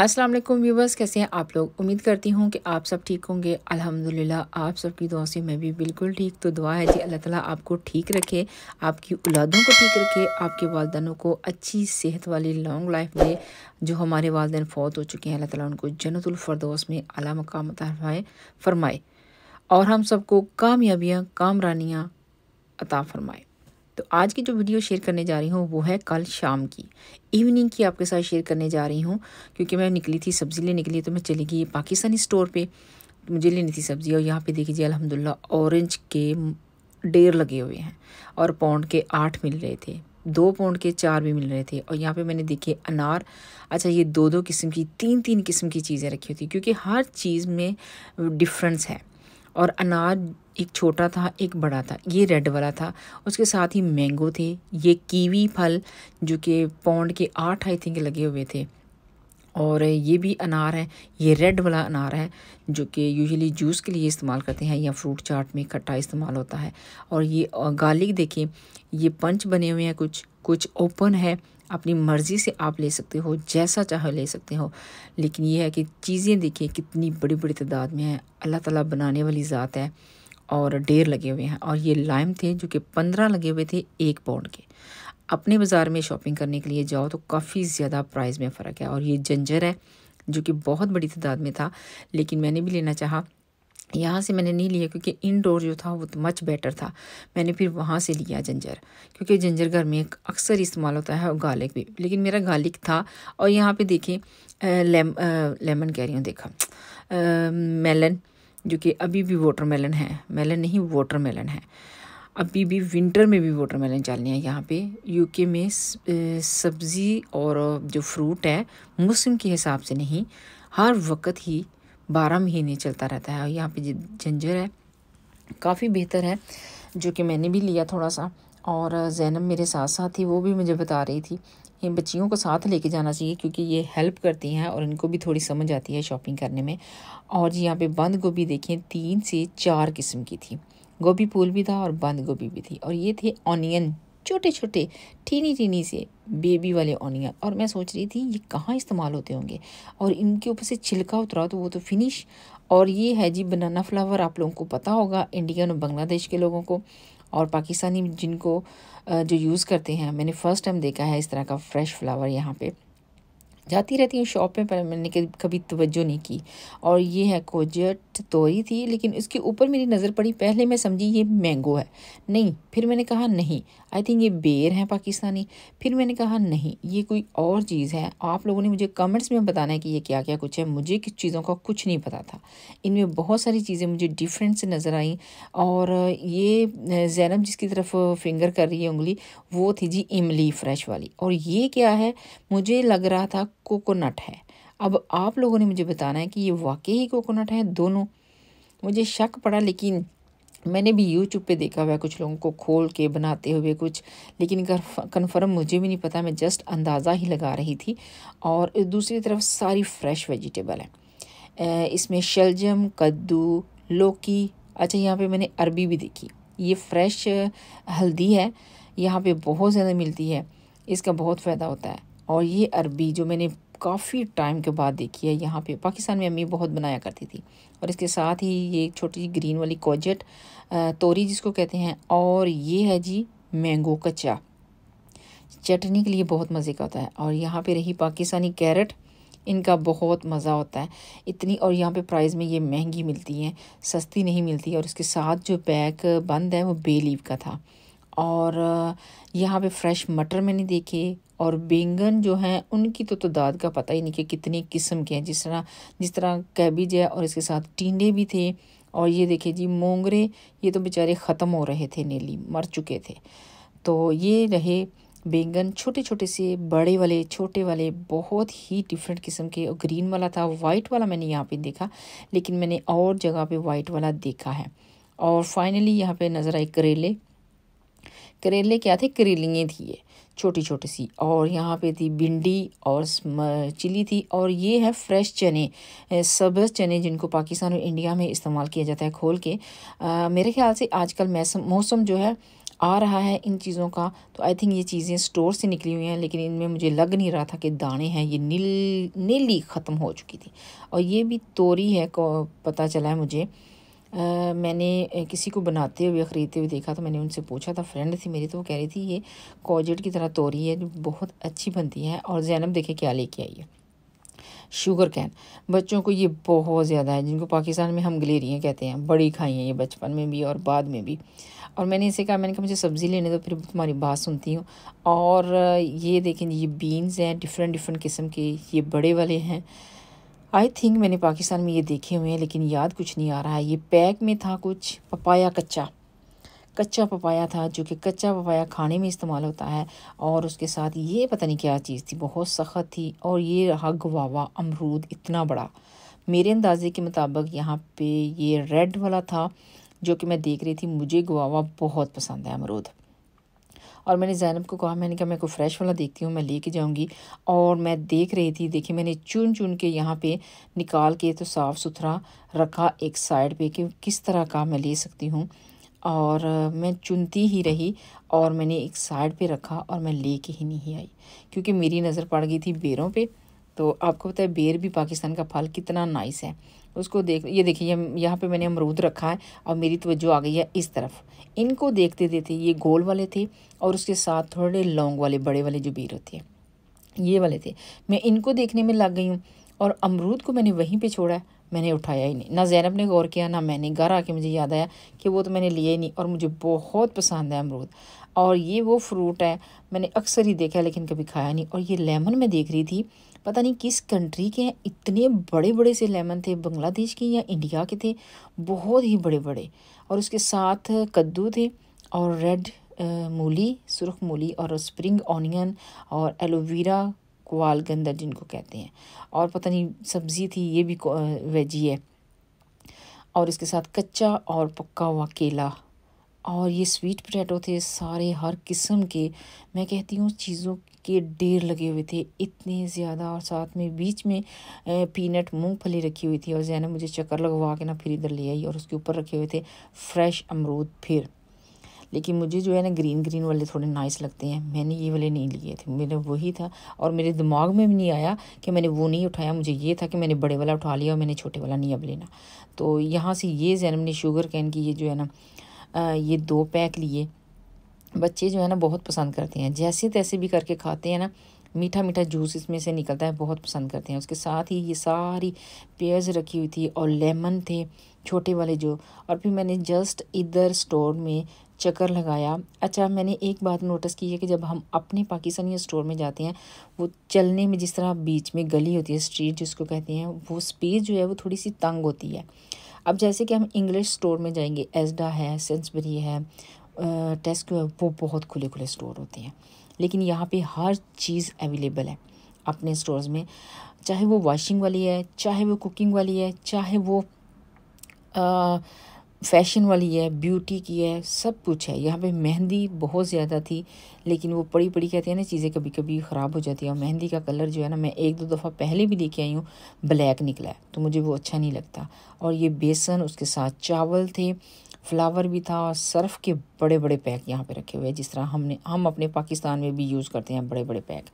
अस्सलाम वालेकुम व्यूवर्स कैसे हैं आप लोग उम्मीद करती हूँ कि आप सब ठीक होंगे अल्हम्दुलिल्लाह आप सबकी दुआ से मैं भी बिल्कुल ठीक तो दुआ है जी अल्लाह ताला आपको ठीक रखे आपकी औलादों को ठीक रखे आपके वालदानों को अच्छी सेहत वाली लॉन्ग लाइफ दे जो हमारे वालदेन फौत हो चुके हैं अल्लाह ताला उनको जन्नतफरदोस में अला मकाम फरमाए और हम सबको कामयाबियाँ कामरानियाँ अता फरमाए तो आज की जो वीडियो शेयर करने जा रही हूँ वो है कल शाम की इवनिंग की आपके साथ शेयर करने जा रही हूँ क्योंकि मैं निकली थी सब्ज़ी लेने के लिए तो मैं चली गई पाकिस्तानी स्टोर पर मुझे लेनी थी सब्ज़ी और यहाँ पर जी अलहमदिल्ला औरेंज के डेढ़ लगे हुए हैं और पौंड के आठ मिल रहे थे दो पौंड के चार भी मिल रहे थे और यहाँ पे मैंने देखे अनार अच्छा ये दो दो किस्म की तीन तीन किस्म की चीज़ें रखी हुई थी क्योंकि हर चीज़ में डिफरेंस है और अनाज एक छोटा था एक बड़ा था ये रेड वाला था उसके साथ ही मैंगो थे ये कीवी फल जो कि पौंड के आठ आई थिंक लगे हुए थे और ये भी अनार है ये रेड वाला अनार है जो कि यूजुअली जूस के लिए इस्तेमाल करते हैं या फ्रूट चाट में खट्टा इस्तेमाल होता है और ये गार्लिक देखिए ये पंच बने हुए हैं कुछ कुछ ओपन है अपनी मर्ज़ी से आप ले सकते हो जैसा चाहे ले सकते हो लेकिन ये है कि चीज़ें देखिए कितनी बड़ी बड़ी तादाद में हैं अल्लाह ताला बनाने वाली ज़ात है और ढेर लगे हुए हैं और ये लाइम थे जो कि पंद्रह लगे हुए थे एक पाउंड के अपने बाज़ार में शॉपिंग करने के लिए जाओ तो काफ़ी ज़्यादा प्राइस में फ़र्क है और ये जंजर है जो कि बहुत बड़ी तादाद में था लेकिन मैंने भी लेना चाहा यहाँ से मैंने नहीं लिया क्योंकि इनडोर जो था वो तो मच बेटर था मैंने फिर वहाँ से लिया जंजर क्योंकि जंजर घर में अक्सर इस्तेमाल होता है और गार्लिक भी लेकिन मेरा गार्लिक था और यहाँ पे देखें लेम, लेमन कह रही हूँ देखा आ, मेलन जो कि अभी भी वाटर मेलन है मेलन नहीं वाटर मेलन है अभी भी विंटर में भी वाटरमेलन चलने हैं यहाँ पे यूके में सब्ज़ी और जो फ्रूट है मौसम के हिसाब से नहीं हर वक्त ही बारह महीने चलता रहता है और यहाँ पे जंजर है काफ़ी बेहतर है जो कि मैंने भी लिया थोड़ा सा और जैनब मेरे साथ साथ थी वो भी मुझे बता रही थी ये बच्चियों को साथ लेके जाना चाहिए क्योंकि ये हेल्प करती हैं और इनको भी थोड़ी समझ आती है शॉपिंग करने में और जी यहाँ पे बंद गोभी देखें तीन से चार किस्म की थी गोभी फूल भी था और बंद गोभी भी थी और ये थे ऑनियन छोटे छोटे टीनी टीनी से बेबी वाले ऑनियन और मैं सोच रही थी ये कहाँ इस्तेमाल होते होंगे और इनके ऊपर से छिलका उतरा तो वो तो फिनिश और ये है जी बनाना फ्लावर आप लोगों को पता होगा इंडियन और बांग्लादेश के लोगों को और पाकिस्तानी जिनको जो यूज़ करते हैं मैंने फ़र्स्ट टाइम देखा है इस तरह का फ्रेश फ्लावर यहाँ पर जाती रहती हूँ शॉप में पर मैंने कभी तवज्जो नहीं की और ये है कोजट तोरी थी लेकिन उसके ऊपर मेरी नज़र पड़ी पहले मैं समझी ये मैंगो है नहीं फिर मैंने कहा नहीं आई थिंक ये बेर है पाकिस्तानी फिर मैंने कहा नहीं ये कोई और चीज़ है आप लोगों ने मुझे कमेंट्स में बताना है कि ये क्या क्या कुछ है मुझे किस चीज़ों का कुछ नहीं पता था इनमें बहुत सारी चीज़ें मुझे डिफरेंट से नज़र आई और ये जैनब जिसकी तरफ फिंगर कर रही है उंगली वो थी जी इमली फ्रेश वाली और ये क्या है मुझे लग रहा था कोकोनट है अब आप लोगों ने मुझे बताना है कि ये वाकई ही कोकोनट है दोनों मुझे शक पड़ा लेकिन मैंने भी यूट्यूब पे देखा हुआ है कुछ लोगों को खोल के बनाते हुए कुछ लेकिन कन्फर्म मुझे भी नहीं पता मैं जस्ट अंदाज़ा ही लगा रही थी और दूसरी तरफ सारी फ्रेश वेजिटेबल है इसमें शलजम कद्दू लौकी अच्छा यहाँ पे मैंने अरबी भी देखी ये फ्रेश हल्दी है यहाँ पे बहुत ज़्यादा मिलती है इसका बहुत फ़ायदा होता है और ये अरबी जो मैंने काफ़ी टाइम के बाद देखी है यहाँ पे पाकिस्तान में अम्मी बहुत बनाया करती थी और इसके साथ ही ये छोटी ग्रीन वाली कोजट तोरी जिसको कहते हैं और ये है जी मैंगो कच्चा चटनी के लिए बहुत मज़े का होता है और यहाँ पे रही पाकिस्तानी कैरेट इनका बहुत मज़ा होता है इतनी और यहाँ पे प्राइस में ये महंगी मिलती हैं सस्ती नहीं मिलती और इसके साथ जो पैक बंद है वो बेलीव का था और यहाँ पे फ्रेश मटर मैंने देखे और बैंगन जो हैं उनकी तो तादाद तो का पता ही नहीं कि कितनी किस्म के हैं जिस तरह जिस तरह कैबिज है और इसके साथ टींडे भी थे और ये देखिए जी मोंगरे ये तो बेचारे ख़त्म हो रहे थे नीली मर चुके थे तो ये रहे बैंगन छोटे छोटे से बड़े वाले छोटे वाले बहुत ही डिफरेंट किस्म के और ग्रीन वाला था वाइट वाला मैंने यहाँ पे देखा लेकिन मैंने और जगह पे वाइट वाला देखा है और फाइनली यहाँ पे नज़र आए करेले करेले क्या थे करेलियाँ थी ये छोटी छोटी सी और यहाँ पे थी भिंडी और चिली थी और ये है फ्रेश चने सब चने जिनको पाकिस्तान और इंडिया में इस्तेमाल किया जाता है खोल के आ, मेरे ख्याल से आजकल मौसम मौसम जो है आ रहा है इन चीज़ों का तो आई थिंक ये चीज़ें स्टोर से निकली हुई हैं लेकिन इनमें मुझे लग नहीं रहा था कि दाने हैं ये नील नीली ख़त्म हो चुकी थी और ये भी तोरी है को पता चला है मुझे आ, मैंने किसी को बनाते हुए ख़रीदते हुए देखा तो मैंने उनसे पूछा था फ्रेंड थी मेरी तो वो कह रही थी ये कॉजेट की तरह तोरी है जो बहुत अच्छी बनती है और जैनब देखे क्या लेके आई है शुगर कैन बच्चों को ये बहुत ज़्यादा है जिनको पाकिस्तान में हम गलेरियाँ कहते हैं बड़ी खाई हैं ये बचपन में भी और बाद में भी और मैंने इसे कहा मैंने कहा मुझे सब्ज़ी लेने दो फिर तुम्हारी बात सुनती हूँ और ये देखें ये बीन्स हैं डिफरेंट डिफरेंट किस्म के ये बड़े वाले हैं आई थिंक मैंने पाकिस्तान में ये देखे हुए हैं लेकिन याद कुछ नहीं आ रहा है ये पैक में था कुछ पपाया कच्चा कच्चा पपाया था जो कि कच्चा पपाया खाने में इस्तेमाल होता है और उसके साथ ये पता नहीं क्या चीज़ थी बहुत सख्त थी और ये रहा गवावा अमरूद इतना बड़ा मेरे अंदाजे के मुताबिक यहाँ पे ये रेड वाला था जो कि मैं देख रही थी मुझे गवावा बहुत पसंद है अमरूद और मैंने जैनब को कहा मैंने कहा मैं को फ्रेश वाला देखती हूँ मैं लेके जाऊँगी और मैं देख रही थी देखिए मैंने चुन चुन के यहाँ पे निकाल के तो साफ़ सुथरा रखा एक साइड पे कि किस तरह का मैं ले सकती हूँ और मैं चुनती ही रही और मैंने एक साइड पे रखा और मैं लेके ही नहीं आई क्योंकि मेरी नज़र पड़ गई थी बेरों पे तो आपको पता है बेर भी पाकिस्तान का फल कितना नाइस है उसको देख ये देखिए यहाँ पे मैंने अमरूद रखा है और मेरी तवज्जो आ गई है इस तरफ इनको देखते देखते ये गोल वाले थे और उसके साथ थोड़े लॉन्ग वाले बड़े वाले जो बेर होते हैं ये वाले थे मैं इनको देखने में लग गई हूँ और अमरूद को मैंने वहीं पर छोड़ा मैंने उठाया ही नहीं ना जैनब ने गौर किया ना मैंने घर आके मुझे याद आया कि वो तो मैंने लिया ही नहीं और मुझे बहुत पसंद है अमरूद और ये वो फ्रूट है मैंने अक्सर ही देखा है लेकिन कभी खाया नहीं और ये लेमन मैं देख रही थी पता नहीं किस कंट्री के हैं इतने बड़े बड़े से लेमन थे बांग्लादेश के या इंडिया के थे बहुत ही बड़े बड़े और उसके साथ कद्दू थे और रेड मूली सुरख मूली और स्प्रिंग ऑनियन और एलोवेरा ग्वाल जिनको कहते हैं और पता नहीं सब्ज़ी थी ये भी वेजी है और इसके साथ कच्चा और पक्का हुआ केला और ये स्वीट पोटैटो थे सारे हर किस्म के मैं कहती हूँ चीज़ों के ढेर लगे हुए थे इतने ज़्यादा और साथ में बीच में पीनट मूंगफली रखी हुई थी और जैन मुझे चक्कर लगवा के ना फिर इधर ले आई और उसके ऊपर रखे हुए थे फ्रेश अमरूद फिर लेकिन मुझे जो है ना ग्रीन ग्रीन वाले थोड़े नाइस लगते हैं मैंने ये वाले नहीं लिए थे मेरे वही था और मेरे दिमाग में भी नहीं आया कि मैंने वो नहीं उठाया मुझे ये था कि मैंने बड़े वाला उठा लिया और मैंने छोटे वाला नहीं अब लेना तो यहाँ से ये जैनम ने शुगर कैन की ये जो है ना ये दो पैक लिए बच्चे जो है ना बहुत पसंद करते हैं जैसे तैसे भी करके खाते हैं ना मीठा मीठा जूस इसमें से निकलता है बहुत पसंद करते हैं उसके साथ ही ये सारी पेयर्स रखी हुई थी और लेमन थे छोटे वाले जो और फिर मैंने जस्ट इधर स्टोर में चक्कर लगाया अच्छा मैंने एक बात नोटिस की है कि जब हम अपने पाकिस्तानी स्टोर में जाते हैं वो चलने में जिस तरह बीच में गली होती है स्ट्रीट जिसको कहते हैं वो स्पेस जो है वो थोड़ी सी तंग होती है अब जैसे कि हम इंग्लिश स्टोर में जाएंगे एजडा है सेंसबरी है टेस्को है वो बहुत खुले खुले स्टोर होते हैं लेकिन यहाँ पे हर चीज़ अवेलेबल है अपने स्टोर्स में चाहे वो वॉशिंग वाली है चाहे वो कुकिंग वाली है चाहे वो आ, फैशन वाली है ब्यूटी की है सब कुछ है यहाँ पे मेहंदी बहुत ज़्यादा थी लेकिन वो पड़ी पड़ी कहते हैं ना चीज़ें कभी कभी ख़राब हो जाती है और मेहंदी का कलर जो है ना मैं एक दो दफ़ा पहले भी लेके आई हूँ ब्लैक निकला है तो मुझे वो अच्छा नहीं लगता और ये बेसन उसके साथ चावल थे फ्लावर भी था और सर्फ़ के बड़े बड़े पैक यहाँ पे रखे हुए हैं जिस तरह हमने हम अपने पाकिस्तान में भी यूज़ करते हैं बड़े बड़े पैक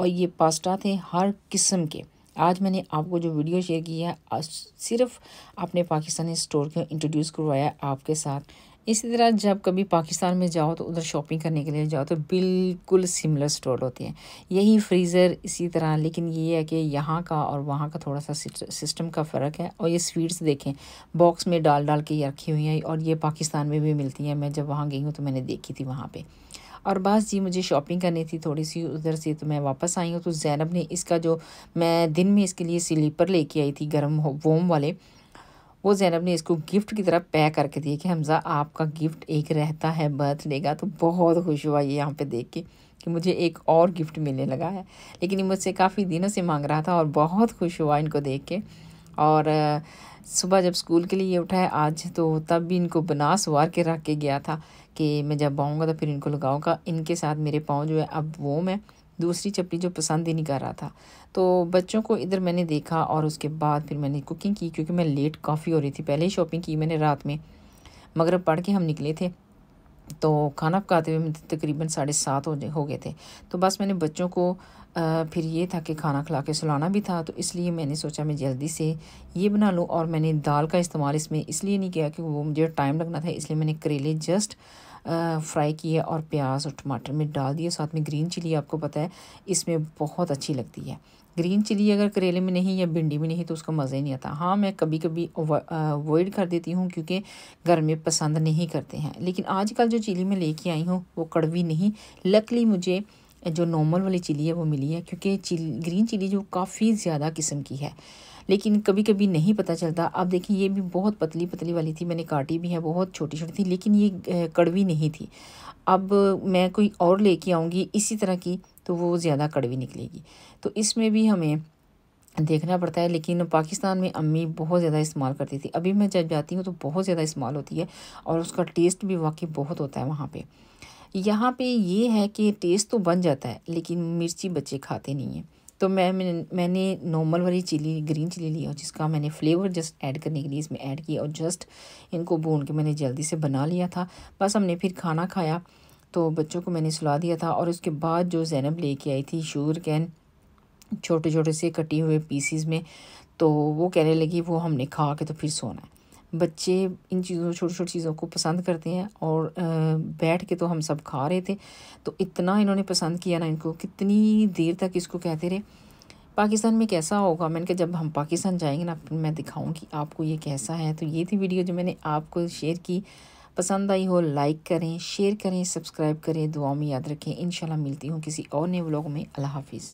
और ये पास्ता थे हर किस्म के आज मैंने आपको जो वीडियो शेयर की है सिर्फ आपने पाकिस्तानी स्टोर को इंट्रोड्यूस करवाया आपके साथ इसी तरह जब कभी पाकिस्तान में जाओ तो उधर शॉपिंग करने के लिए जाओ तो बिल्कुल सिमिलर स्टोर होते हैं यही फ्रीज़र इसी तरह लेकिन ये है कि यहाँ का और वहाँ का थोड़ा सा सिस्टम का फ़र्क है और ये स्वीट्स देखें बॉक्स में डाल डाल के रखी हुई हैं और ये पाकिस्तान में भी मिलती हैं मैं जब वहाँ गई हूँ तो मैंने देखी थी वहाँ पर और बस जी मुझे शॉपिंग करनी थी थोड़ी सी उधर से तो मैं वापस आई हूँ तो जैनब ने इसका जो मैं दिन में इसके लिए स्लीपर लेके आई थी गर्म वोम वाले वो जैनब ने इसको गिफ्ट की तरह पैक करके दिए कि हमज़ा आपका गिफ्ट एक रहता है बर्थडे का तो बहुत खुश हुआ ये यहाँ पे देख के कि मुझे एक और गिफ्ट मिलने लगा है लेकिन ये मुझसे काफ़ी दिनों से मांग रहा था और बहुत खुश हुआ इनको देख के और सुबह जब स्कूल के लिए उठाए आज तो तब भी इनको बना सवार के रख के गया था कि मैं जब आऊँगा तो फिर इनको लगाऊँगा इनके साथ मेरे पाँव जो है अब वो मैं दूसरी चपली जो पसंद ही नहीं कर रहा था तो बच्चों को इधर मैंने देखा और उसके बाद फिर मैंने कुकिंग की क्योंकि मैं लेट काफ़ी हो रही थी पहले ही शॉपिंग की मैंने रात में मगर पढ़ के हम निकले थे तो खाना पकाते हुए तकरीबन साढ़े सात हो हो गए थे तो बस मैंने बच्चों को फिर ये था कि खाना खिला के सुलाना भी था तो इसलिए मैंने सोचा मैं जल्दी से ये बना लूँ और मैंने दाल का इस्तेमाल इसमें इसलिए नहीं किया कि वो मुझे टाइम लगना था इसलिए मैंने करेले जस्ट फ्राई किए और प्याज और टमाटर में डाल दिए साथ में ग्रीन चिली आपको पता है इसमें बहुत अच्छी लगती है ग्रीन चिली अगर करेले में नहीं या भिंडी में नहीं तो उसका मज़ा ही नहीं आता हाँ मैं कभी कभी अवॉइड कर देती हूँ क्योंकि घर में पसंद नहीं करते हैं लेकिन आजकल जो चिली मैं लेके आई हूँ वो कड़वी नहीं लकली मुझे जो नॉर्मल वाली चिली है वो मिली है क्योंकि चिली ग्रीन चिली जो काफ़ी ज़्यादा किस्म की है लेकिन कभी कभी नहीं पता चलता अब देखिए ये भी बहुत पतली पतली वाली थी मैंने काटी भी है बहुत छोटी छोटी थी लेकिन ये कड़वी नहीं थी अब मैं कोई और लेके आऊँगी इसी तरह की तो वो ज़्यादा कड़वी निकलेगी तो इसमें भी हमें देखना पड़ता है लेकिन पाकिस्तान में अम्मी बहुत ज़्यादा इस्तेमाल करती थी अभी मैं जब जाती हूँ तो बहुत ज़्यादा इस्तेमाल होती है और उसका टेस्ट भी वाकई बहुत होता है वहाँ पर यहाँ पर ये है कि टेस्ट तो बन जाता है लेकिन मिर्ची बच्चे खाते नहीं हैं तो मैं मैंने नॉर्मल वाली चिली ग्रीन चिली ली और जिसका मैंने फ्लेवर जस्ट ऐड करने के लिए इसमें ऐड किया और जस्ट इनको भून के मैंने जल्दी से बना लिया था बस हमने फिर खाना खाया तो बच्चों को मैंने सुला दिया था और उसके बाद जो जैनब लेके आई थी शूर कैन छोटे छोटे से कटी हुए पीसीज में तो वो कहने लगी वो हमने खा के तो फिर सोना है बच्चे इन चीज़ों छोटी छोटी चीज़ों को पसंद करते हैं और बैठ के तो हम सब खा रहे थे तो इतना इन्होंने पसंद किया ना इनको कितनी देर तक इसको कहते रहे पाकिस्तान में कैसा होगा मैंने कहा जब हम पाकिस्तान जाएंगे ना मैं दिखाऊंगी आपको ये कैसा है तो ये थी वीडियो जो मैंने आपको शेयर की पसंद आई हो लाइक करें शेयर करें सब्सक्राइब करें दुआ में याद रखें इन मिलती हूँ किसी और नए व्लॉग में अल्लाह हाफिज़